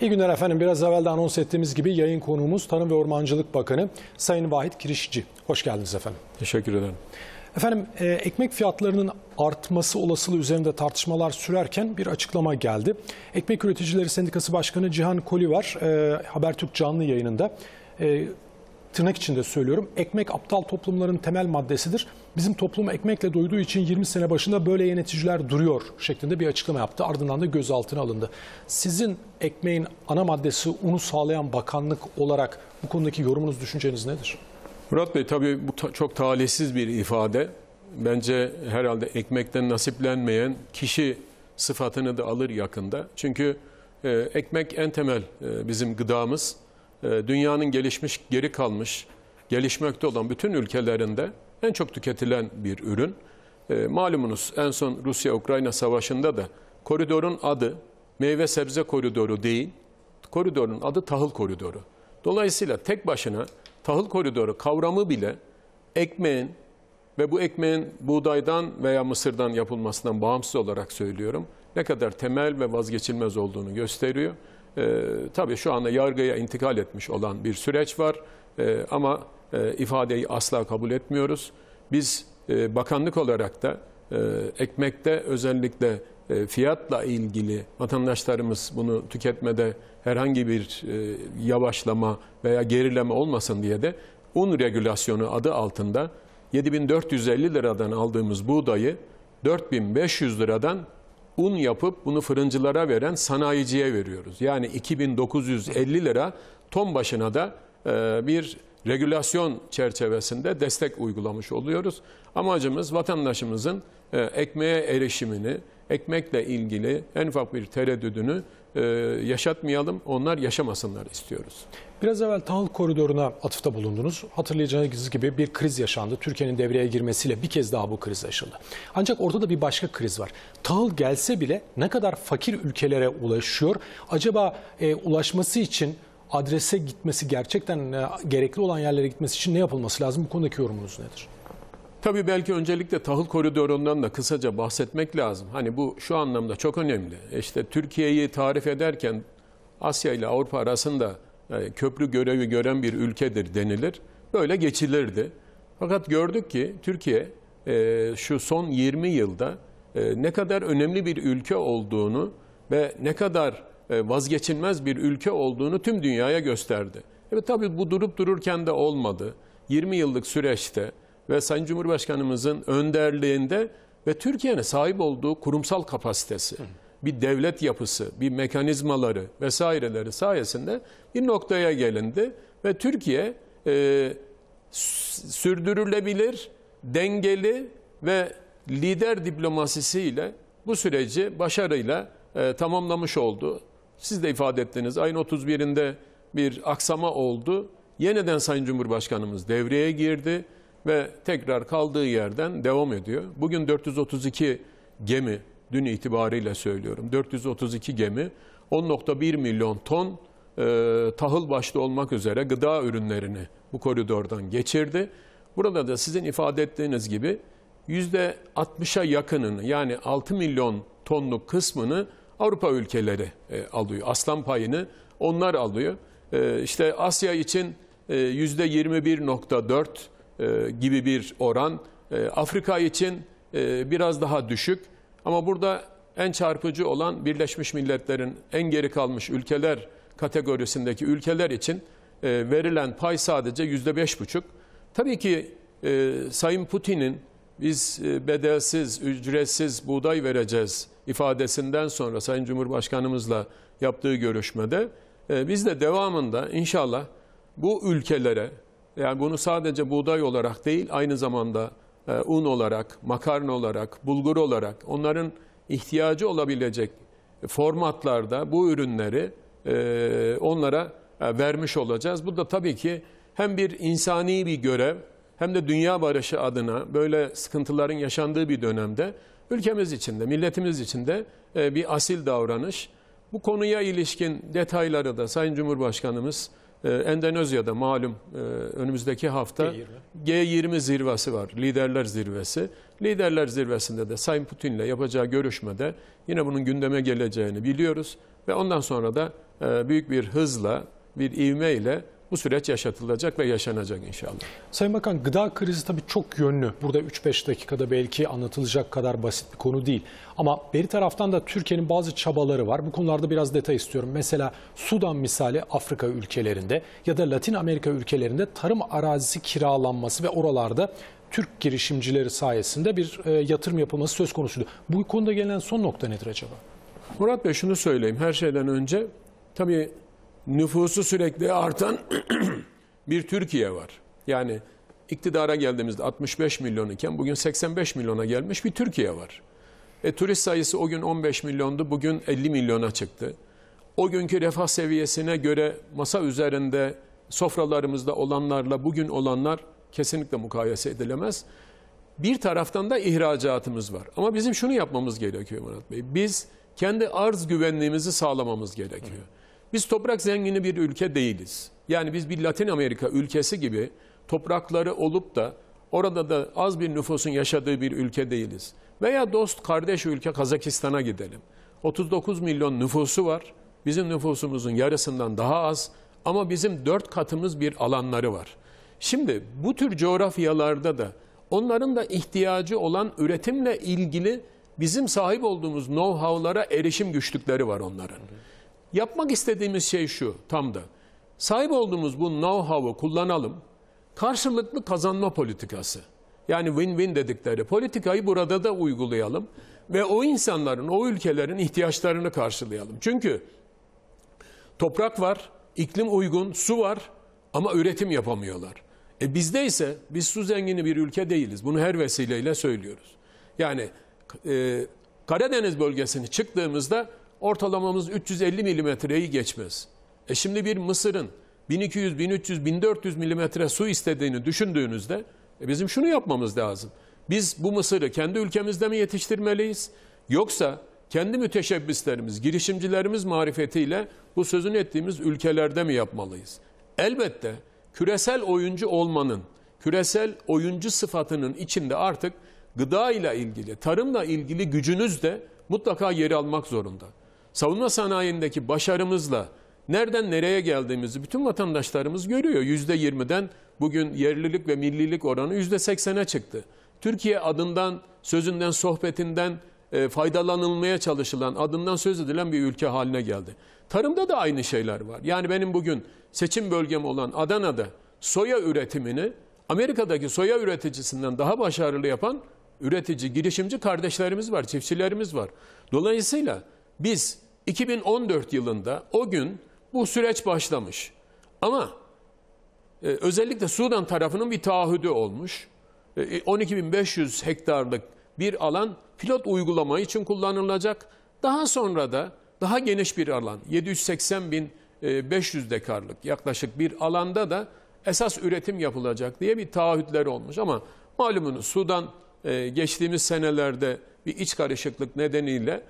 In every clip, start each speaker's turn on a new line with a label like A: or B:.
A: İyi günler efendim. Biraz evvel de anons ettiğimiz gibi yayın konuğumuz Tarım ve Ormancılık Bakanı Sayın Vahit Kirişçi. Hoş geldiniz efendim. Teşekkür ederim. Efendim e, ekmek fiyatlarının artması olasılığı üzerinde tartışmalar sürerken bir açıklama geldi. Ekmek Üreticileri Sendikası Başkanı Cihan Koli var. E, Habertürk canlı yayınında. E, tırnak içinde söylüyorum. Ekmek aptal toplumların temel maddesidir. Bizim toplum ekmekle doyduğu için 20 sene başında böyle yöneticiler duruyor şeklinde bir açıklama yaptı. Ardından da gözaltına alındı. Sizin ekmeğin ana maddesi unu sağlayan bakanlık olarak bu konudaki yorumunuz, düşünceniz nedir?
B: Murat Bey tabii bu ta çok talihsiz bir ifade. Bence herhalde ekmekten nasiplenmeyen kişi sıfatını da alır yakında. Çünkü e, ekmek en temel e, bizim gıdamız. Ee, dünyanın gelişmiş, geri kalmış, gelişmekte olan bütün ülkelerinde en çok tüketilen bir ürün. Ee, malumunuz en son Rusya-Ukrayna savaşında da koridorun adı meyve sebze koridoru değil, koridorun adı tahıl koridoru. Dolayısıyla tek başına tahıl koridoru kavramı bile ekmeğin ve bu ekmeğin buğdaydan veya mısırdan yapılmasından bağımsız olarak söylüyorum. Ne kadar temel ve vazgeçilmez olduğunu gösteriyor. E, tabii şu anda yargıya intikal etmiş olan bir süreç var e, ama e, ifadeyi asla kabul etmiyoruz. Biz e, bakanlık olarak da e, ekmekte özellikle e, fiyatla ilgili vatandaşlarımız bunu tüketmede herhangi bir e, yavaşlama veya gerileme olmasın diye de un regülasyonu adı altında 7450 liradan aldığımız buğdayı 4500 liradan un yapıp bunu fırıncılara veren sanayiciye veriyoruz. Yani 2950 lira ton başına da e, bir regülasyon çerçevesinde destek uygulamış oluyoruz. Amacımız vatandaşımızın e, ekmeğe erişimini, ekmekle ilgili en ufak bir tereddüdünü e, yaşatmayalım, onlar yaşamasınlar istiyoruz.
A: Biraz evvel tahıl koridoruna atıfta bulundunuz. Hatırlayacağınız gibi bir kriz yaşandı. Türkiye'nin devreye girmesiyle bir kez daha bu kriz yaşandı. Ancak ortada bir başka kriz var. Tahıl gelse bile ne kadar fakir ülkelere ulaşıyor? Acaba e, ulaşması için adrese gitmesi gerçekten e, gerekli olan yerlere gitmesi için ne yapılması lazım? Bu konudaki yorumunuz nedir?
B: Tabii belki öncelikle tahıl koridorundan da kısaca bahsetmek lazım. Hani bu şu anlamda çok önemli. İşte Türkiye'yi tarif ederken Asya ile Avrupa arasında e, köprü görevi gören bir ülkedir denilir. Böyle geçilirdi. Fakat gördük ki Türkiye e, şu son 20 yılda e, ne kadar önemli bir ülke olduğunu ve ne kadar vazgeçilmez bir ülke olduğunu tüm dünyaya gösterdi. Evet tabii bu durup dururken de olmadı. 20 yıllık süreçte ve Sayın Cumhurbaşkanımızın önderliğinde ve Türkiye'nin sahip olduğu kurumsal kapasitesi, bir devlet yapısı, bir mekanizmaları vesaireleri sayesinde bir noktaya gelindi ve Türkiye e, sürdürülebilir, dengeli ve lider diplomasisiyle bu süreci başarıyla e, tamamlamış oldu. Siz de ifade ettiniz. Ayın 31'inde bir aksama oldu. Yeniden Sayın Cumhurbaşkanımız devreye girdi ve tekrar kaldığı yerden devam ediyor. Bugün 432 gemi, dün itibariyle söylüyorum, 432 gemi 10.1 milyon ton e, tahıl başta olmak üzere gıda ürünlerini bu koridordan geçirdi. Burada da sizin ifade ettiğiniz gibi %60'a yakınını yani 6 milyon tonluk kısmını Avrupa ülkeleri e, alıyor. Aslan payını onlar alıyor. E, işte Asya için e, %21.4 e, gibi bir oran. E, Afrika için e, biraz daha düşük ama burada en çarpıcı olan Birleşmiş Milletler'in en geri kalmış ülkeler kategorisindeki ülkeler için verilen pay sadece yüzde beş buçuk. Tabii ki Sayın Putin'in biz bedelsiz, ücretsiz buğday vereceğiz ifadesinden sonra Sayın Cumhurbaşkanımızla yaptığı görüşmede biz de devamında inşallah bu ülkelere yani bunu sadece buğday olarak değil, aynı zamanda e, un olarak, makarna olarak, bulgur olarak onların ihtiyacı olabilecek formatlarda bu ürünleri e, onlara e, vermiş olacağız. Bu da tabii ki hem bir insani bir görev hem de dünya barışı adına böyle sıkıntıların yaşandığı bir dönemde ülkemiz içinde milletimiz içinde bir asil davranış. Bu konuya ilişkin detayları da Sayın Cumhurbaşkanımız ee, Endonezya'da malum e, önümüzdeki hafta G20. G20 zirvesi var. Liderler zirvesi. Liderler zirvesinde de Sayın Putin'le yapacağı görüşmede yine bunun gündeme geleceğini biliyoruz. Ve ondan sonra da e, büyük bir hızla, bir ivmeyle bu süreç yaşatılacak ve yaşanacak inşallah.
A: Sayın Bakan gıda krizi tabii çok yönlü. Burada 3-5 dakikada belki anlatılacak kadar basit bir konu değil. Ama beri taraftan da Türkiye'nin bazı çabaları var. Bu konularda biraz detay istiyorum. Mesela Sudan misali Afrika ülkelerinde ya da Latin Amerika ülkelerinde tarım arazisi kiralanması ve oralarda Türk girişimcileri sayesinde bir e, yatırım yapılması söz konusuydu. Bu konuda gelen son nokta nedir acaba? Murat
B: Bey şunu söyleyeyim her şeyden önce tabii nüfusu sürekli artan bir Türkiye var. Yani iktidara geldiğimizde 65 milyon iken bugün 85 milyona gelmiş bir Türkiye var. E, turist sayısı o gün 15 milyondu, bugün 50 milyona çıktı. O günkü refah seviyesine göre masa üzerinde sofralarımızda olanlarla bugün olanlar kesinlikle mukayese edilemez. Bir taraftan da ihracatımız var. Ama bizim şunu yapmamız gerekiyor Murat Bey. Biz kendi arz güvenliğimizi sağlamamız gerekiyor. Hı. Biz toprak zengini bir ülke değiliz. Yani biz bir Latin Amerika ülkesi gibi toprakları olup da orada da az bir nüfusun yaşadığı bir ülke değiliz. Veya dost kardeş ülke Kazakistan'a gidelim. 39 milyon nüfusu var. Bizim nüfusumuzun yarısından daha az ama bizim dört katımız bir alanları var. Şimdi bu tür coğrafyalarda da onların da ihtiyacı olan üretimle ilgili bizim sahip olduğumuz know-how'lara erişim güçlükleri var onların. Yapmak istediğimiz şey şu tam da. Sahip olduğumuz bu know-how'u kullanalım. Karşılıklı kazanma politikası. Yani win-win dedikleri politikayı burada da uygulayalım. Ve o insanların, o ülkelerin ihtiyaçlarını karşılayalım. Çünkü toprak var, iklim uygun, su var ama üretim yapamıyorlar. E bizde ise biz su zengini bir ülke değiliz. Bunu her vesileyle söylüyoruz. Yani e, Karadeniz bölgesini çıktığımızda ortalamamız 350 milimetreyi geçmez. E şimdi bir Mısır'ın 1200, 1300, 1400 milimetre su istediğini düşündüğünüzde e bizim şunu yapmamız lazım. Biz bu Mısır'ı kendi ülkemizde mi yetiştirmeliyiz? Yoksa kendi müteşebbislerimiz, girişimcilerimiz marifetiyle bu sözünü ettiğimiz ülkelerde mi yapmalıyız? Elbette küresel oyuncu olmanın, küresel oyuncu sıfatının içinde artık gıda ile ilgili, tarımla ilgili gücünüz de mutlaka yeri almak zorunda savunma sanayindeki başarımızla nereden nereye geldiğimizi bütün vatandaşlarımız görüyor. %20'den bugün yerlilik ve millilik oranı %80'e çıktı. Türkiye adından, sözünden, sohbetinden e, faydalanılmaya çalışılan, adından söz edilen bir ülke haline geldi. Tarımda da aynı şeyler var. Yani benim bugün seçim bölgem olan Adana'da soya üretimini Amerika'daki soya üreticisinden daha başarılı yapan üretici, girişimci kardeşlerimiz var, çiftçilerimiz var. Dolayısıyla biz 2014 yılında o gün bu süreç başlamış. Ama e, özellikle Sudan tarafının bir taahhüdü olmuş. E, 12.500 e, hektarlık bir alan pilot uygulama için kullanılacak. Daha sonra da daha geniş bir alan 780.500 e, dekarlık yaklaşık bir alanda da esas üretim yapılacak diye bir taahhütler olmuş. Ama malumunuz Sudan e, geçtiğimiz senelerde bir iç karışıklık nedeniyle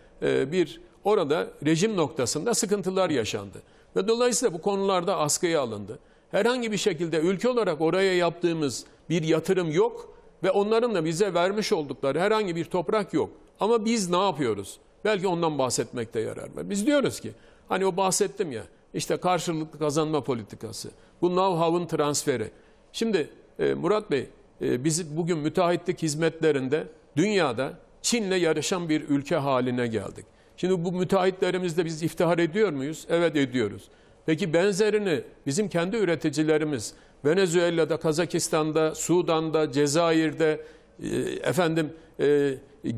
B: bir Orada rejim noktasında sıkıntılar yaşandı. Ve dolayısıyla bu konularda askıya alındı. Herhangi bir şekilde ülke olarak oraya yaptığımız bir yatırım yok ve onların da bize vermiş oldukları herhangi bir toprak yok. Ama biz ne yapıyoruz? Belki ondan bahsetmekte yarar var. Biz diyoruz ki hani o bahsettim ya işte karşılıklı kazanma politikası, bu know-how'ın transferi. Şimdi e, Murat Bey e, biz bugün müteahhitlik hizmetlerinde dünyada Çin'le yarışan bir ülke haline geldik. Şimdi bu müteahhitlerimizle biz iftihar ediyor muyuz? Evet ediyoruz. Peki benzerini bizim kendi üreticilerimiz Venezuela'da, Kazakistan'da, Sudan'da, Cezayir'de, e, efendim e,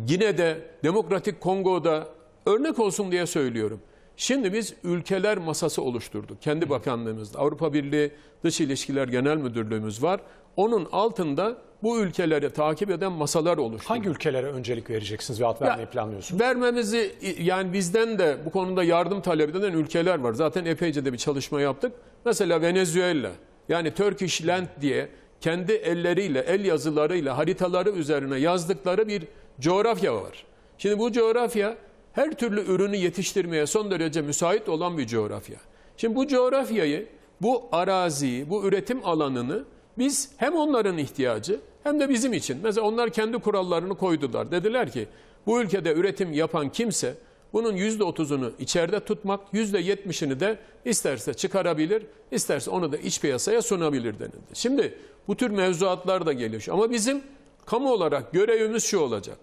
B: Gine'de, Demokratik Kongo'da örnek olsun diye söylüyorum. Şimdi biz ülkeler masası oluşturduk kendi bakanlığımızda. Avrupa Birliği Dış İlişkiler Genel Müdürlüğümüz var. Onun altında bu ülkeleri takip eden masalar
A: oluştu. Hangi ülkelere öncelik vereceksiniz ve at vermeyi ya, planlıyorsunuz?
B: Vermemizi yani bizden de bu konuda yardım talep eden ülkeler var. Zaten epeyce de bir çalışma yaptık. Mesela Venezuela yani Turkish Land diye kendi elleriyle, el yazılarıyla, haritaları üzerine yazdıkları bir coğrafya var. Şimdi bu coğrafya her türlü ürünü yetiştirmeye son derece müsait olan bir coğrafya. Şimdi bu coğrafyayı, bu araziyi, bu üretim alanını biz hem onların ihtiyacı hem de bizim için. Mesela onlar kendi kurallarını koydular. Dediler ki bu ülkede üretim yapan kimse bunun yüzde otuzunu içeride tutmak, yüzde yetmişini de isterse çıkarabilir, isterse onu da iç piyasaya sunabilir denildi. Şimdi bu tür mevzuatlar da geliyor. Ama bizim kamu olarak görevimiz şu olacak.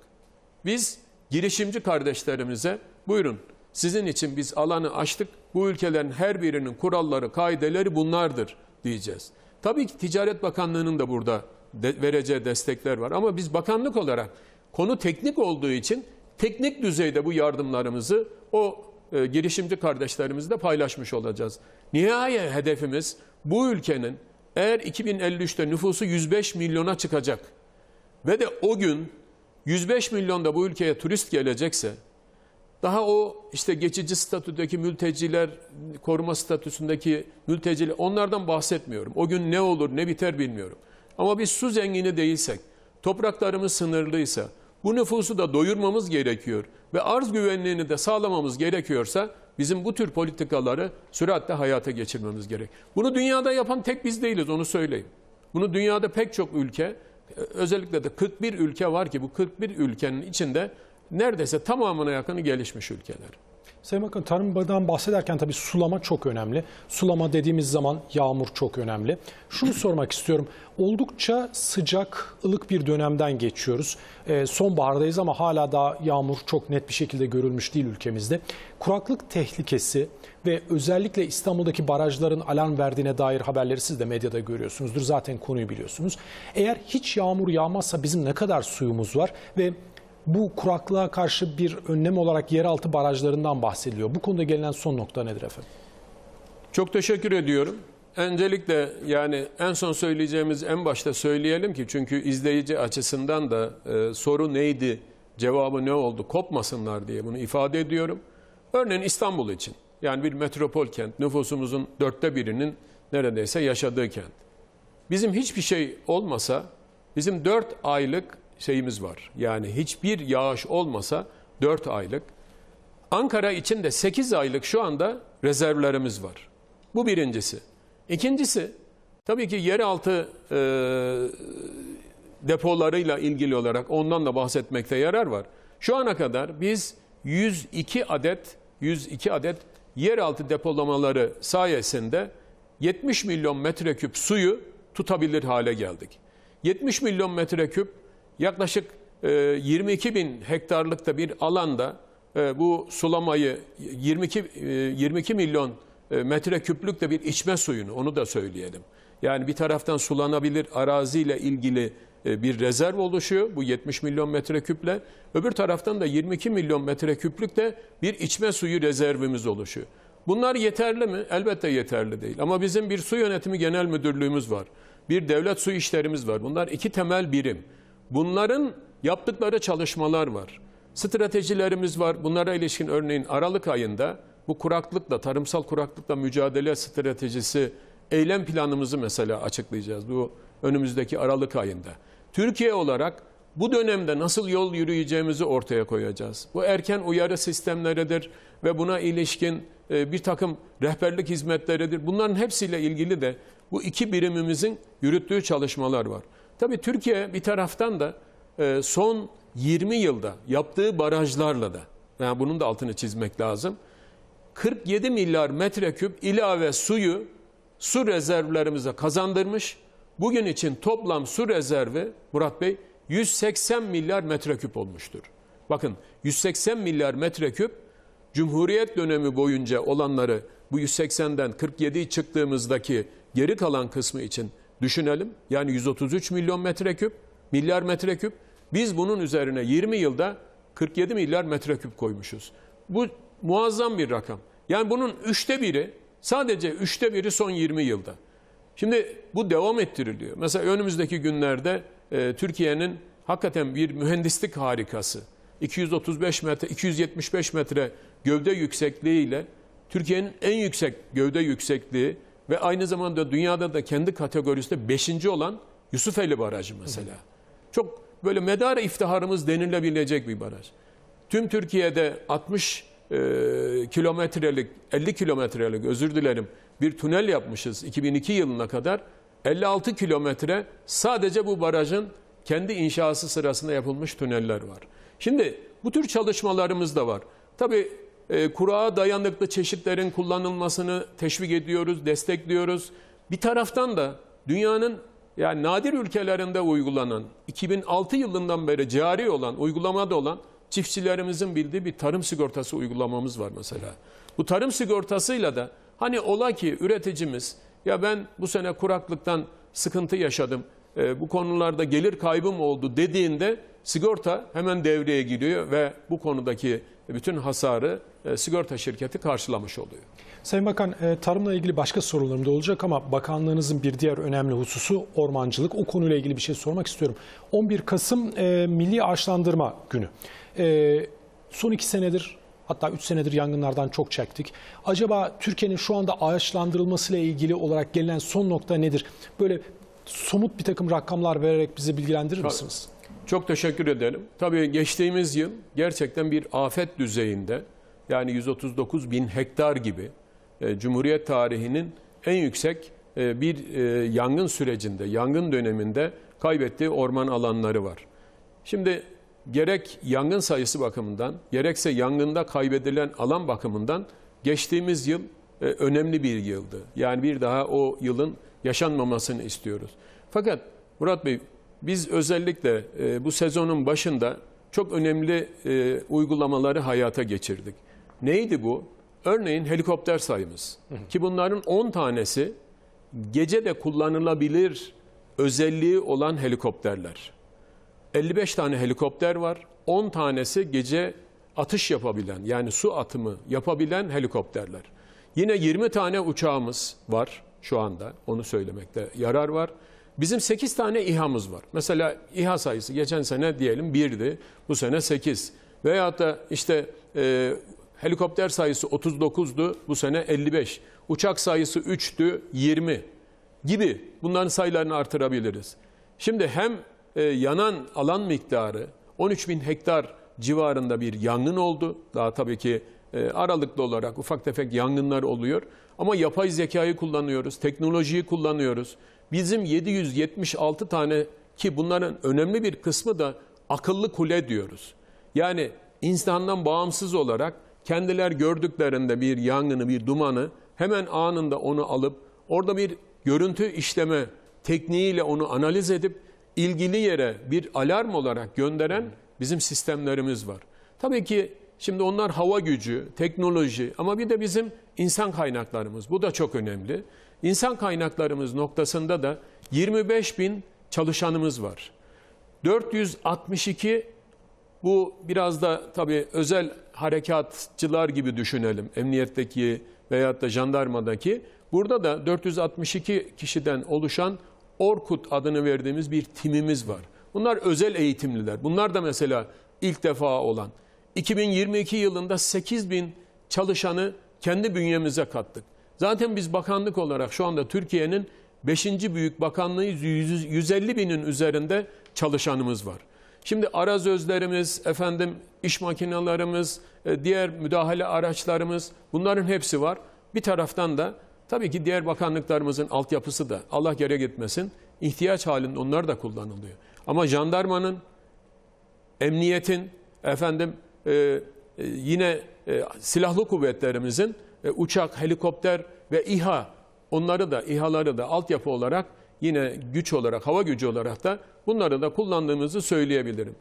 B: Biz girişimci kardeşlerimize buyurun sizin için biz alanı açtık. Bu ülkelerin her birinin kuralları, kaideleri bunlardır diyeceğiz. Tabii ki Ticaret Bakanlığı'nın da burada de, vereceği destekler var. Ama biz bakanlık olarak konu teknik olduğu için teknik düzeyde bu yardımlarımızı o e, girişimci kardeşlerimizle paylaşmış olacağız. Nihayet hedefimiz bu ülkenin eğer 2053'te nüfusu 105 milyona çıkacak ve de o gün 105 milyonda bu ülkeye turist gelecekse daha o işte geçici statüdeki mülteciler koruma statüsündeki mülteciler onlardan bahsetmiyorum. O gün ne olur ne biter bilmiyorum. Ama biz su zengini değilsek, topraklarımız sınırlıysa, bu nüfusu da doyurmamız gerekiyor ve arz güvenliğini de sağlamamız gerekiyorsa bizim bu tür politikaları süratle hayata geçirmemiz gerek. Bunu dünyada yapan tek biz değiliz onu söyleyeyim. Bunu dünyada pek çok ülke e, özellikle de 41 ülke var ki bu 41 ülkenin içinde neredeyse tamamına yakını gelişmiş ülkeler.
A: Sayın Bakan tarımdan bahsederken tabii sulama çok önemli. Sulama dediğimiz zaman yağmur çok önemli. Şunu sormak istiyorum. Oldukça sıcak, ılık bir dönemden geçiyoruz. Ee, sonbahardayız ama hala daha yağmur çok net bir şekilde görülmüş değil ülkemizde. Kuraklık tehlikesi ve özellikle İstanbul'daki barajların alarm verdiğine dair haberleri siz de medyada görüyorsunuzdur. Zaten konuyu biliyorsunuz. Eğer hiç yağmur yağmazsa bizim ne kadar suyumuz var ve bu kuraklığa karşı bir önlem olarak yeraltı barajlarından bahsediliyor. Bu konuda gelinen son nokta nedir efendim?
B: Çok teşekkür ediyorum. Öncelikle yani en son söyleyeceğimiz en başta söyleyelim ki çünkü izleyici açısından da e, soru neydi, cevabı ne oldu kopmasınlar diye bunu ifade ediyorum. Örneğin İstanbul için yani bir metropol kent nüfusumuzun dörtte birinin neredeyse yaşadığı kent. Bizim hiçbir şey olmasa bizim dört aylık şeyimiz var. Yani hiçbir yağış olmasa 4 aylık. Ankara için de 8 aylık şu anda rezervlerimiz var. Bu birincisi. İkincisi tabii ki yeraltı e, depolarıyla ilgili olarak ondan da bahsetmekte yarar var. Şu ana kadar biz 102 adet 102 adet yeraltı depolamaları sayesinde 70 milyon metreküp suyu tutabilir hale geldik. 70 milyon metreküp yaklaşık 22 e, bin hektarlıkta bir alanda e, bu sulamayı 22 22 e, milyon metreküplük de bir içme suyunu onu da söyleyelim. Yani bir taraftan sulanabilir araziyle ilgili bir rezerv oluşuyor bu 70 milyon metreküple. Öbür taraftan da 22 milyon metreküplük de bir içme suyu rezervimiz oluşuyor. Bunlar yeterli mi? Elbette yeterli değil. Ama bizim bir su yönetimi genel müdürlüğümüz var. Bir devlet su işlerimiz var. Bunlar iki temel birim. Bunların yaptıkları çalışmalar var. Stratejilerimiz var. Bunlara ilişkin örneğin Aralık ayında bu kuraklıkla, tarımsal kuraklıkla mücadele stratejisi eylem planımızı mesela açıklayacağız bu önümüzdeki Aralık ayında. Türkiye olarak bu dönemde nasıl yol yürüyeceğimizi ortaya koyacağız. Bu erken uyarı sistemleridir ve buna ilişkin e, bir takım rehberlik hizmetleridir. Bunların hepsiyle ilgili de bu iki birimimizin yürüttüğü çalışmalar var. Tabii Türkiye bir taraftan da e, son 20 yılda yaptığı barajlarla da, yani bunun da altını çizmek lazım. 47 milyar metreküp ilave suyu su rezervlerimize kazandırmış. Bugün için toplam su rezervi Murat Bey 180 milyar metreküp olmuştur. Bakın 180 milyar metreküp Cumhuriyet dönemi boyunca olanları bu 180'den 47'yi çıktığımızdaki geri kalan kısmı için Düşünelim. Yani 133 milyon metreküp, milyar metreküp. Biz bunun üzerine 20 yılda 47 milyar metreküp koymuşuz. Bu muazzam bir rakam. Yani bunun üçte biri, sadece üçte biri son 20 yılda. Şimdi bu devam ettiriliyor. Mesela önümüzdeki günlerde e, Türkiye'nin hakikaten bir mühendislik harikası. 235 metre, 275 metre gövde yüksekliğiyle Türkiye'nin en yüksek gövde yüksekliği ve aynı zamanda dünyada da kendi kategorisinde beşinci olan Yusufeli Barajı mesela. Hı. Çok böyle medar iftiharımız denilebilecek bir baraj. Tüm Türkiye'de 60 e, kilometrelik, 50 kilometrelik özür dilerim bir tünel yapmışız 2002 yılına kadar. 56 kilometre sadece bu barajın kendi inşası sırasında yapılmış tüneller var. Şimdi bu tür çalışmalarımız da var. Tabii e, dayanıklı çeşitlerin kullanılmasını teşvik ediyoruz, destekliyoruz. Bir taraftan da dünyanın yani nadir ülkelerinde uygulanan, 2006 yılından beri cari olan, uygulamada olan çiftçilerimizin bildiği bir tarım sigortası uygulamamız var mesela. Bu tarım sigortasıyla da hani ola ki üreticimiz ya ben bu sene kuraklıktan sıkıntı yaşadım, e, bu konularda gelir kaybım oldu dediğinde sigorta hemen devreye giriyor ve bu konudaki e, bütün hasarı e, sigorta şirketi karşılamış oluyor.
A: Sayın Bakan, e, tarımla ilgili başka sorularım da olacak ama bakanlığınızın bir diğer önemli hususu ormancılık. O konuyla ilgili bir şey sormak istiyorum. 11 Kasım Milli Ağaçlandırma Günü. Son iki senedir hatta üç senedir yangınlardan çok çektik. Acaba Türkiye'nin şu anda ağaçlandırılmasıyla ilgili olarak gelinen son nokta nedir? Böyle somut bir takım rakamlar vererek bize bilgilendirir misiniz?
B: Çok teşekkür edelim. Tabii geçtiğimiz yıl gerçekten bir afet düzeyinde yani 139 bin hektar gibi e, Cumhuriyet tarihinin en yüksek e, bir e, yangın sürecinde, yangın döneminde kaybettiği orman alanları var. Şimdi gerek yangın sayısı bakımından gerekse yangında kaybedilen alan bakımından geçtiğimiz yıl e, önemli bir yıldı. Yani bir daha o yılın yaşanmamasını istiyoruz. Fakat Murat Bey biz özellikle e, bu sezonun başında çok önemli e, uygulamaları hayata geçirdik. Neydi bu? Örneğin helikopter sayımız. Ki bunların 10 tanesi gece de kullanılabilir özelliği olan helikopterler. 55 tane helikopter var. 10 tanesi gece atış yapabilen yani su atımı yapabilen helikopterler. Yine 20 tane uçağımız var şu anda. Onu söylemekte yarar var. Bizim 8 tane İHA'mız var. Mesela İHA sayısı geçen sene diyelim 1'di, bu sene 8. Veyahut da işte e, helikopter sayısı 39'du, bu sene 55. Uçak sayısı 3'tü, 20 gibi bunların sayılarını artırabiliriz. Şimdi hem e, yanan alan miktarı 13 bin hektar civarında bir yangın oldu. Daha tabii ki e, aralıklı olarak ufak tefek yangınlar oluyor. Ama yapay zekayı kullanıyoruz, teknolojiyi kullanıyoruz. Bizim 776 tane ki bunların önemli bir kısmı da akıllı kule diyoruz. Yani insandan bağımsız olarak kendiler gördüklerinde bir yangını, bir dumanı hemen anında onu alıp orada bir görüntü işleme tekniğiyle onu analiz edip ilgili yere bir alarm olarak gönderen bizim sistemlerimiz var. Tabii ki şimdi onlar hava gücü, teknoloji ama bir de bizim insan kaynaklarımız. Bu da çok önemli. İnsan kaynaklarımız noktasında da 25 bin çalışanımız var. 462 bu biraz da tabii özel harekatçılar gibi düşünelim. Emniyetteki veyahut da jandarmadaki. Burada da 462 kişiden oluşan Orkut adını verdiğimiz bir timimiz var. Bunlar özel eğitimliler. Bunlar da mesela ilk defa olan. 2022 yılında 8 bin çalışanı kendi bünyemize kattık. Zaten biz bakanlık olarak şu anda Türkiye'nin 5. büyük bakanlığı 150 binin üzerinde çalışanımız var. Şimdi arazözlerimiz, efendim iş makinelerimiz, e, diğer müdahale araçlarımız bunların hepsi var. Bir taraftan da tabii ki diğer bakanlıklarımızın altyapısı da Allah yere gitmesin ihtiyaç halinde onlar da kullanılıyor. Ama jandarmanın, emniyetin, efendim e, e yine e, silahlı kuvvetlerimizin e, uçak, helikopter ve İHA onları da İHA'ları da altyapı olarak yine güç olarak, hava gücü olarak da bunları da kullandığımızı söyleyebilirim.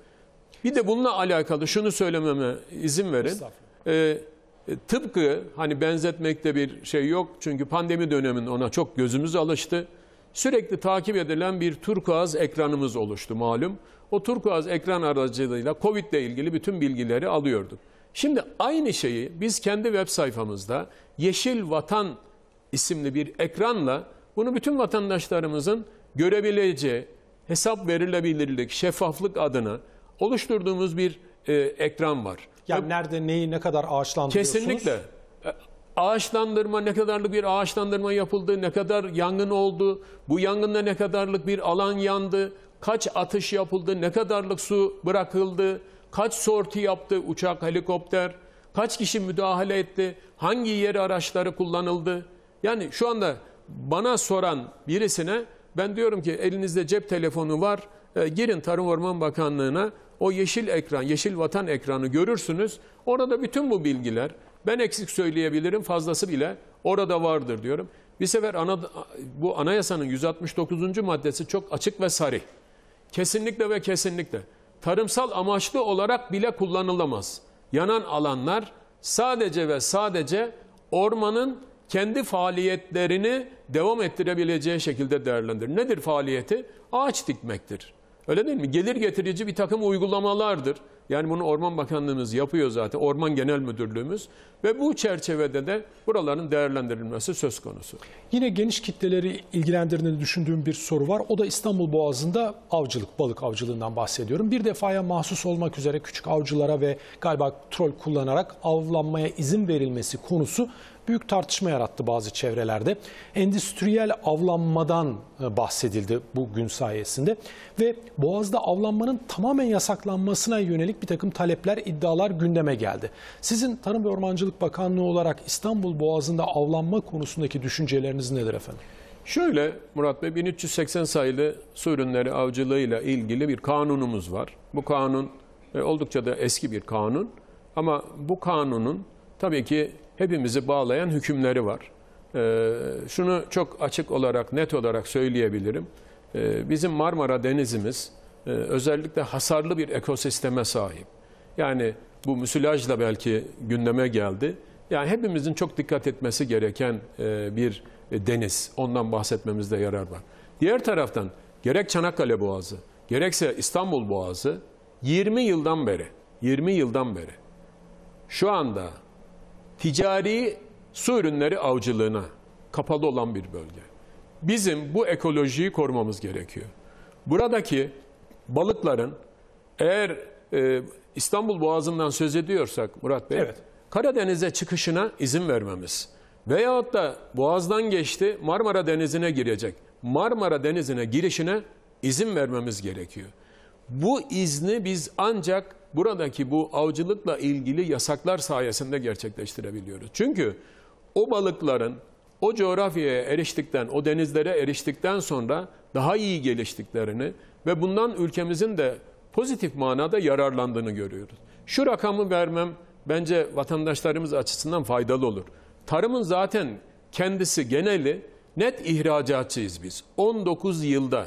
B: Bir de bununla alakalı şunu söylememe izin verin. Ee, tıpkı hani benzetmekte bir şey yok çünkü pandemi döneminde ona çok gözümüz alıştı. Sürekli takip edilen bir turkuaz ekranımız oluştu malum. O turkuaz ekran aracılığıyla Covid ile ilgili bütün bilgileri alıyorduk. Şimdi aynı şeyi biz kendi web sayfamızda Yeşil Vatan isimli bir ekranla bunu bütün vatandaşlarımızın görebileceği, hesap verilebilirlik, şeffaflık adına oluşturduğumuz bir e, ekran var.
A: Yani Ve, nerede neyi ne kadar ağaçlandırıyorsunuz? Kesinlikle. E,
B: ağaçlandırma ne kadarlık bir ağaçlandırma yapıldı, ne kadar yangın oldu, bu yangında ne kadarlık bir alan yandı, kaç atış yapıldı, ne kadarlık su bırakıldı, Kaç sorti yaptı uçak, helikopter? Kaç kişi müdahale etti? Hangi yeri araçları kullanıldı? Yani şu anda bana soran birisine ben diyorum ki elinizde cep telefonu var. E, girin Tarım Orman Bakanlığı'na o yeşil ekran, yeşil vatan ekranı görürsünüz. Orada bütün bu bilgiler ben eksik söyleyebilirim fazlası bile orada vardır diyorum. Bir sefer ana, bu anayasanın 169. maddesi çok açık ve sarih. Kesinlikle ve kesinlikle tarımsal amaçlı olarak bile kullanılamaz. Yanan alanlar sadece ve sadece ormanın kendi faaliyetlerini devam ettirebileceği şekilde değerlendirir. Nedir faaliyeti? Ağaç dikmektir. Öyle değil mi? Gelir getirici bir takım uygulamalardır. Yani bunu Orman Bakanlığımız yapıyor zaten. Orman Genel Müdürlüğümüz ve bu çerçevede de buraların değerlendirilmesi söz konusu.
A: Yine geniş kitleleri ilgilendirdiğini düşündüğüm bir soru var. O da İstanbul Boğazı'nda avcılık, balık avcılığından bahsediyorum. Bir defaya mahsus olmak üzere küçük avcılara ve galiba troll kullanarak avlanmaya izin verilmesi konusu büyük tartışma yarattı bazı çevrelerde. Endüstriyel avlanmadan e, bahsedildi bu gün sayesinde ve Boğaz'da avlanmanın tamamen yasaklanmasına yönelik bir takım talepler, iddialar gündeme geldi. Sizin Tarım ve Ormancılık Bakanlığı olarak İstanbul Boğazı'nda avlanma konusundaki düşünceleriniz nedir efendim?
B: Şöyle Murat Bey 1380 sayılı su ürünleri avcılığıyla ilgili bir kanunumuz var. Bu kanun e, oldukça da eski bir kanun ama bu kanunun tabii ki hepimizi bağlayan hükümleri var. E, şunu çok açık olarak, net olarak söyleyebilirim. E, bizim Marmara Denizimiz e, özellikle hasarlı bir ekosisteme sahip. Yani bu müsilajla belki gündeme geldi. Yani hepimizin çok dikkat etmesi gereken e, bir deniz. Ondan bahsetmemizde yarar var. Diğer taraftan gerek Çanakkale Boğazı, gerekse İstanbul Boğazı 20 yıldan beri, 20 yıldan beri şu anda ticari su ürünleri avcılığına kapalı olan bir bölge. Bizim bu ekolojiyi korumamız gerekiyor. Buradaki balıkların eğer e, İstanbul Boğazı'ndan söz ediyorsak Murat Bey, evet. Karadeniz'e çıkışına izin vermemiz. Veyahut da Boğaz'dan geçti Marmara Denizi'ne girecek. Marmara Denizi'ne girişine izin vermemiz gerekiyor. Bu izni biz ancak buradaki bu avcılıkla ilgili yasaklar sayesinde gerçekleştirebiliyoruz. Çünkü o balıkların o coğrafyaya eriştikten, o denizlere eriştikten sonra daha iyi geliştiklerini ve bundan ülkemizin de pozitif manada yararlandığını görüyoruz. Şu rakamı vermem bence vatandaşlarımız açısından faydalı olur. Tarımın zaten kendisi geneli net ihracatçıyız biz. 19 yılda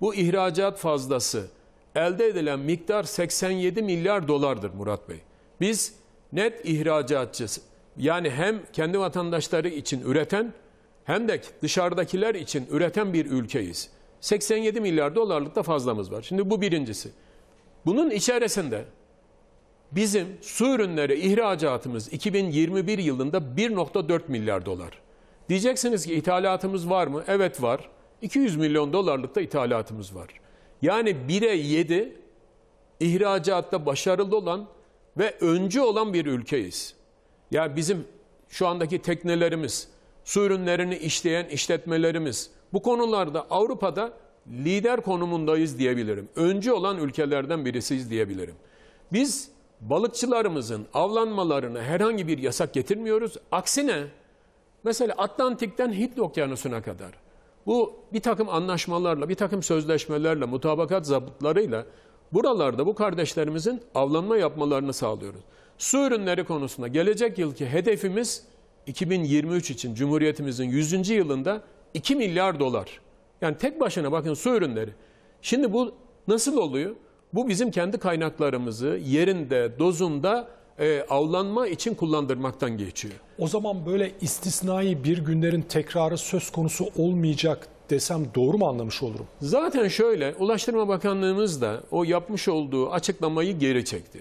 B: bu ihracat fazlası elde edilen miktar 87 milyar dolardır Murat Bey. Biz net ihracatçısı yani hem kendi vatandaşları için üreten hem de dışarıdakiler için üreten bir ülkeyiz. 87 milyar dolarlık da fazlamız var. Şimdi bu birincisi. Bunun içerisinde bizim su ürünleri ihracatımız 2021 yılında 1.4 milyar dolar. Diyeceksiniz ki ithalatımız var mı? Evet var. 200 milyon dolarlık da ithalatımız var. Yani 1'e 7 ihracatta başarılı olan ve öncü olan bir ülkeyiz. Yani bizim şu andaki teknelerimiz, su ürünlerini işleyen işletmelerimiz bu konularda Avrupa'da lider konumundayız diyebilirim. Öncü olan ülkelerden birisiyiz diyebilirim. Biz balıkçılarımızın avlanmalarına herhangi bir yasak getirmiyoruz. Aksine mesela Atlantik'ten Hint Okyanusu'na kadar bu bir takım anlaşmalarla, bir takım sözleşmelerle, mutabakat zabıtlarıyla buralarda bu kardeşlerimizin avlanma yapmalarını sağlıyoruz. Su ürünleri konusunda gelecek yılki hedefimiz 2023 için Cumhuriyetimizin 100. yılında 2 milyar dolar. Yani tek başına bakın su ürünleri. Şimdi bu nasıl oluyor? Bu bizim kendi kaynaklarımızı yerinde, dozunda e, avlanma için kullandırmaktan geçiyor.
A: O zaman böyle istisnai bir günlerin tekrarı söz konusu olmayacak desem doğru mu anlamış olurum?
B: Zaten şöyle Ulaştırma Bakanlığımız da o yapmış olduğu açıklamayı geri çekti.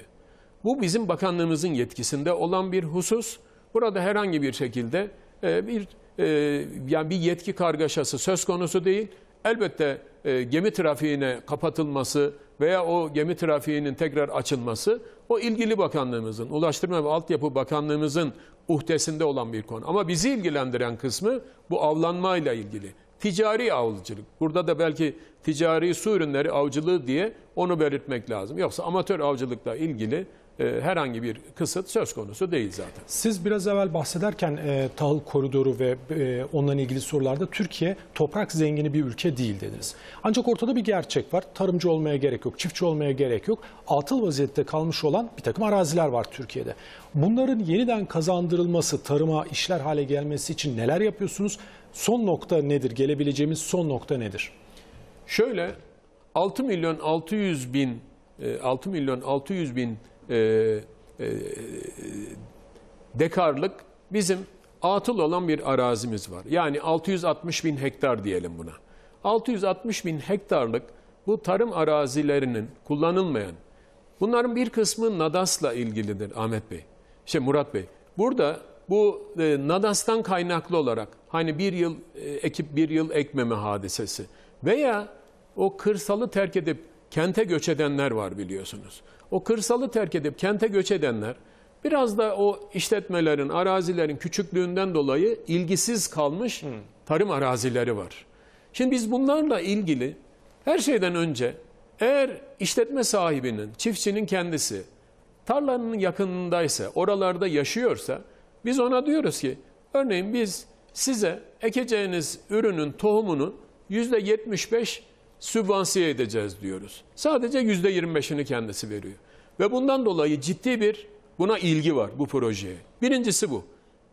B: Bu bizim bakanlığımızın yetkisinde olan bir husus. Burada herhangi bir şekilde e, bir e, yani bir yetki kargaşası söz konusu değil. Elbette e, gemi trafiğine kapatılması veya o gemi trafiğinin tekrar açılması o ilgili bakanlığımızın, Ulaştırma ve Altyapı Bakanlığımızın uhdesinde olan bir konu. Ama bizi ilgilendiren kısmı bu avlanmayla ilgili. Ticari avcılık. Burada da belki ticari su ürünleri avcılığı diye onu belirtmek lazım. Yoksa amatör avcılıkla ilgili e, herhangi bir kısıt söz konusu değil zaten.
A: Siz biraz evvel bahsederken e, tahıl koridoru ve e, onunla ilgili sorularda Türkiye toprak zengini bir ülke değil dediniz. Ancak ortada bir gerçek var. Tarımcı olmaya gerek yok, çiftçi olmaya gerek yok. Atıl vaziyette kalmış olan bir takım araziler var Türkiye'de. Bunların yeniden kazandırılması, tarıma işler hale gelmesi için neler yapıyorsunuz? Son nokta nedir? Gelebileceğimiz son nokta nedir?
B: Şöyle 6 milyon 600 bin 6 e, milyon 600 bin e, e, dekarlık bizim atıl olan bir arazimiz var. Yani 660 bin hektar diyelim buna. 660 bin hektarlık bu tarım arazilerinin kullanılmayan, bunların bir kısmı Nadas'la ilgilidir Ahmet Bey, şey Murat Bey. Burada bu e, Nadas'tan kaynaklı olarak hani bir yıl e, ekip bir yıl ekmeme hadisesi veya o kırsalı terk edip kente göç edenler var biliyorsunuz. O kırsalı terk edip kente göç edenler biraz da o işletmelerin, arazilerin küçüklüğünden dolayı ilgisiz kalmış hmm. tarım arazileri var. Şimdi biz bunlarla ilgili her şeyden önce eğer işletme sahibinin, çiftçinin kendisi tarlanın yakınındaysa, oralarda yaşıyorsa biz ona diyoruz ki örneğin biz size ekeceğiniz ürünün tohumunu %75 sübvansiye edeceğiz diyoruz. Sadece yüzde %25'ini kendisi veriyor. Ve bundan dolayı ciddi bir buna ilgi var bu projeye. Birincisi bu.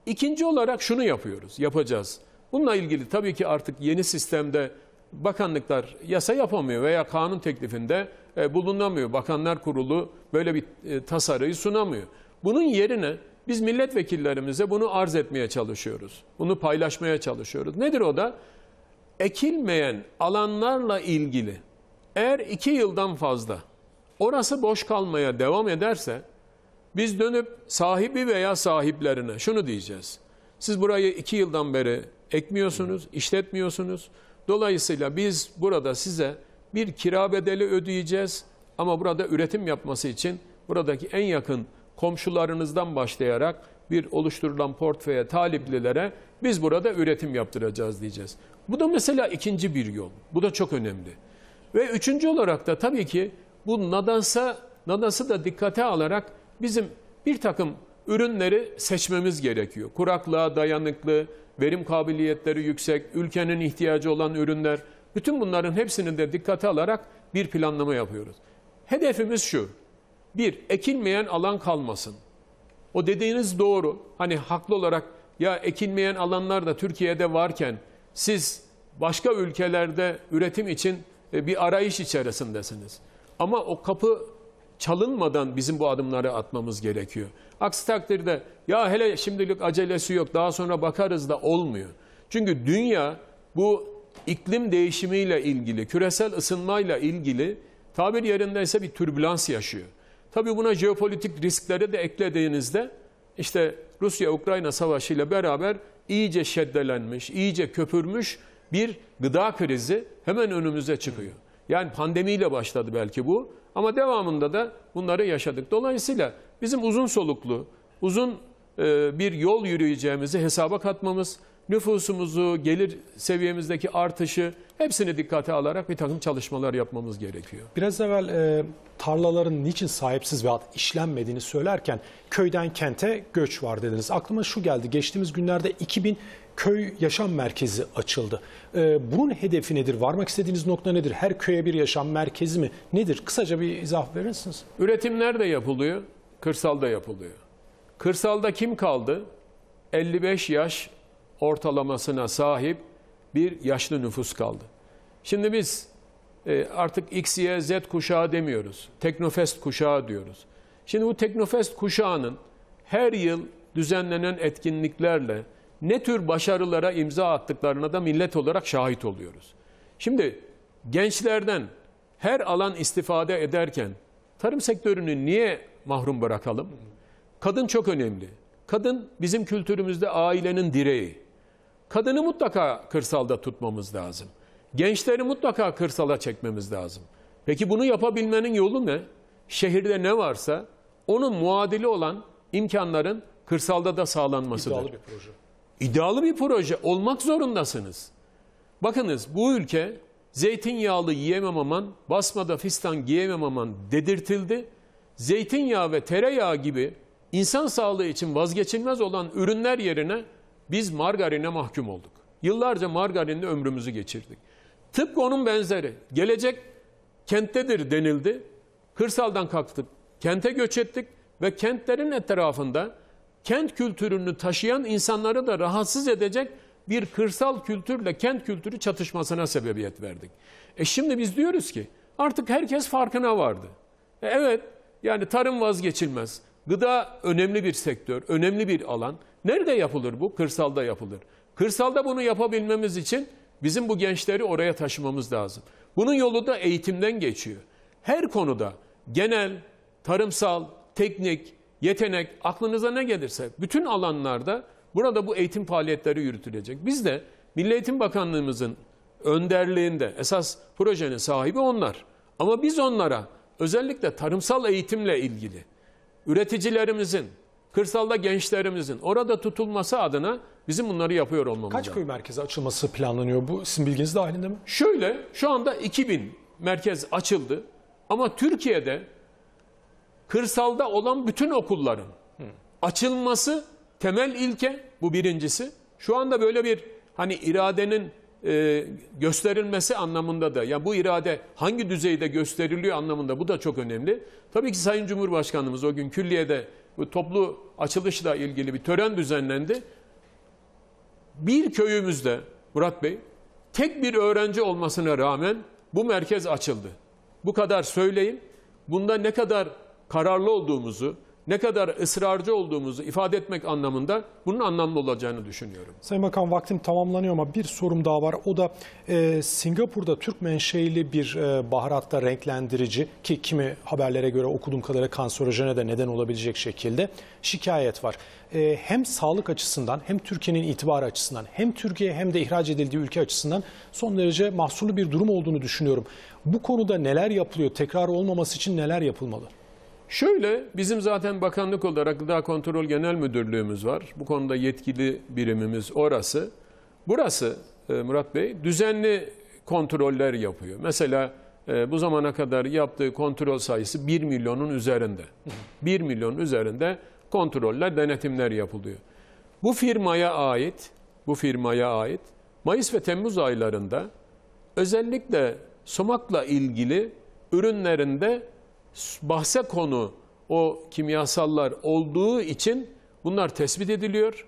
B: İkinci olarak şunu yapıyoruz, yapacağız. Bununla ilgili tabii ki artık yeni sistemde bakanlıklar yasa yapamıyor veya kanun teklifinde e, bulunamıyor. Bakanlar Kurulu böyle bir e, tasarıyı sunamıyor. Bunun yerine biz milletvekillerimize bunu arz etmeye çalışıyoruz. Bunu paylaşmaya çalışıyoruz. Nedir o da? ekilmeyen alanlarla ilgili eğer iki yıldan fazla orası boş kalmaya devam ederse biz dönüp sahibi veya sahiplerine şunu diyeceğiz. Siz burayı iki yıldan beri ekmiyorsunuz, işletmiyorsunuz. Dolayısıyla biz burada size bir kira bedeli ödeyeceğiz ama burada üretim yapması için buradaki en yakın komşularınızdan başlayarak bir oluşturulan portföye taliplilere biz burada üretim yaptıracağız diyeceğiz. Bu da mesela ikinci bir yol. Bu da çok önemli. Ve üçüncü olarak da tabii ki bu nadansa, nadası da dikkate alarak bizim bir takım ürünleri seçmemiz gerekiyor. Kuraklığa dayanıklı, verim kabiliyetleri yüksek, ülkenin ihtiyacı olan ürünler. Bütün bunların hepsini de dikkate alarak bir planlama yapıyoruz. Hedefimiz şu. Bir, ekilmeyen alan kalmasın. O dediğiniz doğru. Hani haklı olarak ya ekilmeyen alanlar da Türkiye'de varken siz başka ülkelerde üretim için e, bir arayış içerisindesiniz. Ama o kapı çalınmadan bizim bu adımları atmamız gerekiyor. Aksi takdirde ya hele şimdilik acelesi yok daha sonra bakarız da olmuyor. Çünkü dünya bu iklim değişimiyle ilgili, küresel ısınmayla ilgili tabir yerindeyse bir türbülans yaşıyor. Tabii buna jeopolitik riskleri de eklediğinizde işte Rusya-Ukrayna savaşı ile beraber iyice şeddelenmiş, iyice köpürmüş bir gıda krizi hemen önümüze çıkıyor. Yani pandemiyle başladı belki bu ama devamında da bunları yaşadık. Dolayısıyla bizim uzun soluklu, uzun e, bir yol yürüyeceğimizi hesaba katmamız, nüfusumuzu, gelir seviyemizdeki artışı hepsini dikkate alarak bir takım çalışmalar yapmamız gerekiyor.
A: Biraz evvel e, tarlaların niçin sahipsiz veya işlenmediğini söylerken köyden kente göç var dediniz. Aklıma şu geldi geçtiğimiz günlerde 2000 köy yaşam merkezi açıldı. E, bunun hedefi nedir? Varmak istediğiniz nokta nedir? Her köye bir yaşam merkezi mi? Nedir? Kısaca bir izah verir misiniz?
B: Üretim nerede yapılıyor? Kırsalda yapılıyor. Kırsalda kim kaldı? 55 yaş ortalamasına sahip bir yaşlı nüfus kaldı. Şimdi biz e, artık X, Y, Z kuşağı demiyoruz. Teknofest kuşağı diyoruz. Şimdi bu Teknofest kuşağının her yıl düzenlenen etkinliklerle ne tür başarılara imza attıklarına da millet olarak şahit oluyoruz. Şimdi gençlerden her alan istifade ederken tarım sektörünü niye mahrum bırakalım? Kadın çok önemli. Kadın bizim kültürümüzde ailenin direği kadını mutlaka kırsalda tutmamız lazım. Gençleri mutlaka kırsala çekmemiz lazım. Peki bunu yapabilmenin yolu ne? Şehirde ne varsa onun muadili olan imkanların kırsalda da sağlanmasıdır. İddialı bir proje. İddialı bir proje olmak zorundasınız. Bakınız bu ülke zeytinyağlı yiyemem aman, basmada fistan giyemem aman dedirtildi. Zeytinyağı ve tereyağı gibi insan sağlığı için vazgeçilmez olan ürünler yerine biz margarine mahkum olduk. Yıllarca margarinle ömrümüzü geçirdik. Tıpkı onun benzeri. Gelecek kenttedir denildi. Kırsaldan kalktık. Kente göç ettik ve kentlerin etrafında kent kültürünü taşıyan insanları da rahatsız edecek bir kırsal kültürle kent kültürü çatışmasına sebebiyet verdik. E şimdi biz diyoruz ki artık herkes farkına vardı. E evet yani tarım vazgeçilmez. Gıda önemli bir sektör, önemli bir alan. Nerede yapılır bu? Kırsalda yapılır. Kırsalda bunu yapabilmemiz için bizim bu gençleri oraya taşımamız lazım. Bunun yolu da eğitimden geçiyor. Her konuda genel, tarımsal, teknik, yetenek, aklınıza ne gelirse bütün alanlarda burada bu eğitim faaliyetleri yürütülecek. Biz de Milli Eğitim Bakanlığımızın önderliğinde esas projenin sahibi onlar. Ama biz onlara özellikle tarımsal eğitimle ilgili üreticilerimizin, kırsalda gençlerimizin orada tutulması adına bizim bunları yapıyor olmamız lazım. Kaç köy
A: merkezi açılması planlanıyor bu sizin bilginiz dahilinde mi? Şöyle şu
B: anda 2000 merkez açıldı ama Türkiye'de kırsalda olan bütün okulların açılması temel ilke bu birincisi. Şu anda böyle bir hani iradenin e, gösterilmesi anlamında da yani bu irade hangi düzeyde gösteriliyor anlamında bu da çok önemli. Tabii ki Sayın Cumhurbaşkanımız o gün külliyede bu toplu açılışla ilgili bir tören düzenlendi. Bir köyümüzde Murat Bey tek bir öğrenci olmasına rağmen bu merkez açıldı. Bu kadar söyleyin Bunda ne kadar kararlı olduğumuzu, ne kadar ısrarcı olduğumuzu ifade etmek anlamında bunun anlamlı olacağını düşünüyorum.
A: Sayın Bakan vaktim tamamlanıyor ama bir sorum daha var. O da e, Singapur'da Türk menşeili bir e, baharatta renklendirici ki kimi haberlere göre okuduğum kadarıyla kanserojene de neden olabilecek şekilde şikayet var. E, hem sağlık açısından hem Türkiye'nin itibarı açısından hem Türkiye hem de ihraç edildiği ülke açısından son derece mahsurlu bir durum olduğunu düşünüyorum. Bu konuda neler yapılıyor? Tekrar olmaması için neler yapılmalı? Şöyle
B: bizim zaten bakanlık olarak Gıda Kontrol Genel Müdürlüğümüz var. Bu konuda yetkili birimimiz orası. Burası e, Murat Bey düzenli kontroller yapıyor. Mesela e, bu zamana kadar yaptığı kontrol sayısı 1 milyonun üzerinde. 1 milyon üzerinde kontroller, denetimler yapılıyor. Bu firmaya ait, bu firmaya ait Mayıs ve Temmuz aylarında özellikle sumakla ilgili ürünlerinde bahse konu o kimyasallar olduğu için bunlar tespit ediliyor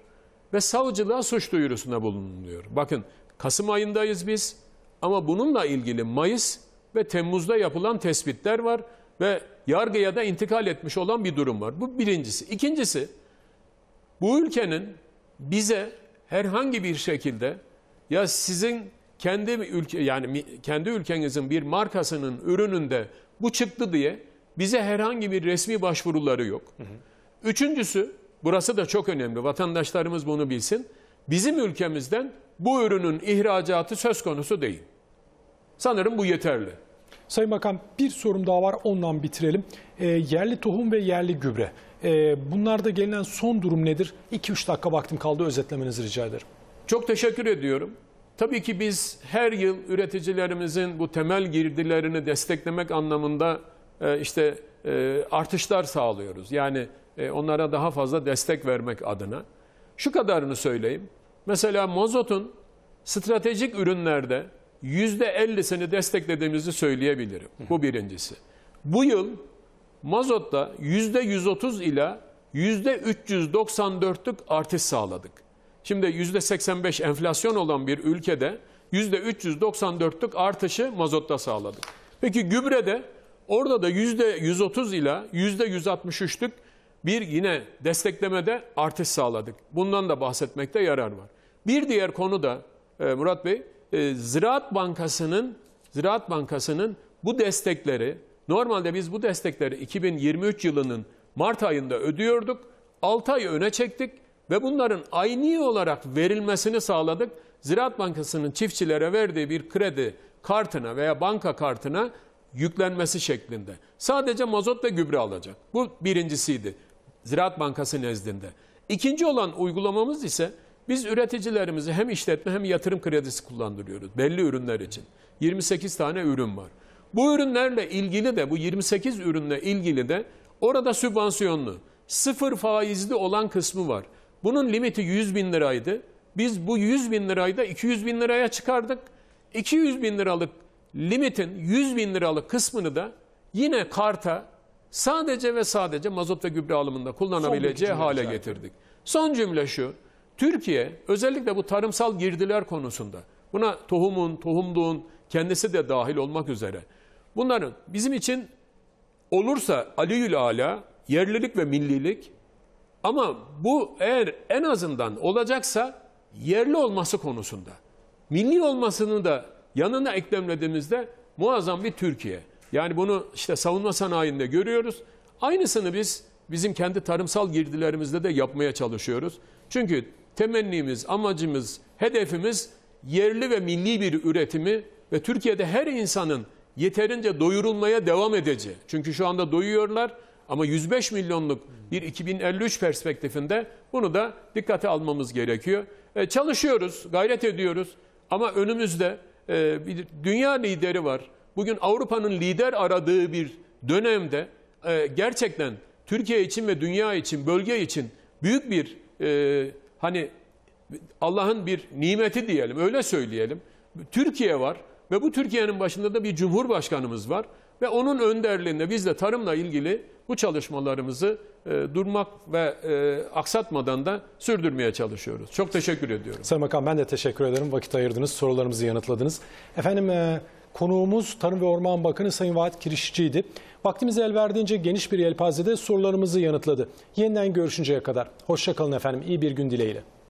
B: ve savcılığa suç duyurusuna bulunuyor. Bakın Kasım ayındayız biz ama bununla ilgili Mayıs ve Temmuz'da yapılan tespitler var ve yargıya da intikal etmiş olan bir durum var. Bu birincisi. İkincisi bu ülkenin bize herhangi bir şekilde ya sizin kendi ülke yani kendi ülkenizin bir markasının ürününde bu çıktı diye bize herhangi bir resmi başvuruları yok. Üçüncüsü, burası da çok önemli, vatandaşlarımız bunu bilsin. Bizim ülkemizden bu ürünün ihracatı söz konusu değil. Sanırım
A: bu yeterli. Sayın Bakan bir sorum daha var ondan bitirelim. E, yerli tohum ve yerli gübre. E, bunlarda gelinen son durum nedir? 2-3 dakika vaktim kaldı özetlemenizi rica ederim.
B: Çok teşekkür ediyorum. Tabii ki biz her yıl üreticilerimizin bu temel girdilerini desteklemek anlamında e, işte e, artışlar sağlıyoruz. Yani e, onlara daha fazla destek vermek adına. Şu kadarını söyleyeyim. Mesela mazotun stratejik ürünlerde yüzde %50'sini desteklediğimizi söyleyebilirim. Bu birincisi. Bu yıl mazotta %130 ile %394'lük artış sağladık. Şimdi yüzde %85 enflasyon olan bir ülkede yüzde %394'lük artışı mazotta sağladık. Peki gübrede Orada da %130 ile %163'lük bir yine desteklemede artış sağladık. Bundan da bahsetmekte yarar var. Bir diğer konu da e, Murat Bey, e, Ziraat Bankası'nın Ziraat Bankası'nın bu destekleri, normalde biz bu destekleri 2023 yılının Mart ayında ödüyorduk. 6 ay öne çektik ve bunların aynı olarak verilmesini sağladık. Ziraat Bankası'nın çiftçilere verdiği bir kredi kartına veya banka kartına yüklenmesi şeklinde. Sadece mazot ve gübre alacak. Bu birincisiydi. Ziraat Bankası nezdinde. İkinci olan uygulamamız ise biz üreticilerimizi hem işletme hem yatırım kredisi kullandırıyoruz belli ürünler için. 28 tane ürün var. Bu ürünlerle ilgili de bu 28 ürünle ilgili de orada sübvansiyonlu sıfır faizli olan kısmı var. Bunun limiti 100 bin liraydı. Biz bu 100 bin lirayı da 200 bin liraya çıkardık. 200 bin liralık limitin 100 bin liralık kısmını da yine karta sadece ve sadece mazot ve gübre alımında kullanabileceği hale zaten. getirdik. Son cümle şu, Türkiye özellikle bu tarımsal girdiler konusunda buna tohumun, tohumluğun kendisi de dahil olmak üzere bunların bizim için olursa aliyül ala yerlilik ve millilik ama bu eğer en azından olacaksa yerli olması konusunda milli olmasını da yanına eklemlediğimizde muazzam bir Türkiye. Yani bunu işte savunma sanayinde görüyoruz. Aynısını biz bizim kendi tarımsal girdilerimizde de yapmaya çalışıyoruz. Çünkü temennimiz, amacımız, hedefimiz yerli ve milli bir üretimi ve Türkiye'de her insanın yeterince doyurulmaya devam edeceği. Çünkü şu anda doyuyorlar ama 105 milyonluk bir 2053 perspektifinde bunu da dikkate almamız gerekiyor. E, çalışıyoruz, gayret ediyoruz ama önümüzde ee, bir dünya lideri var. Bugün Avrupa'nın lider aradığı bir dönemde e, gerçekten Türkiye için ve dünya için, bölge için büyük bir e, hani Allah'ın bir nimeti diyelim, öyle söyleyelim. Türkiye var ve bu Türkiye'nin başında da bir cumhurbaşkanımız var ve onun önderliğinde biz de tarımla ilgili bu çalışmalarımızı e, durmak ve e, aksatmadan da sürdürmeye çalışıyoruz. Çok teşekkür
A: ediyorum. Sayın Bakan ben de teşekkür ederim. Vakit ayırdınız, sorularımızı yanıtladınız. Efendim e, konuğumuz Tarım ve Orman Bakanı Sayın Vahat Kirişçi'ydi. Vaktimiz el verdiğince geniş bir yelpazede sorularımızı yanıtladı. Yeniden görüşünceye kadar. Hoşçakalın efendim. İyi bir gün dileğiyle.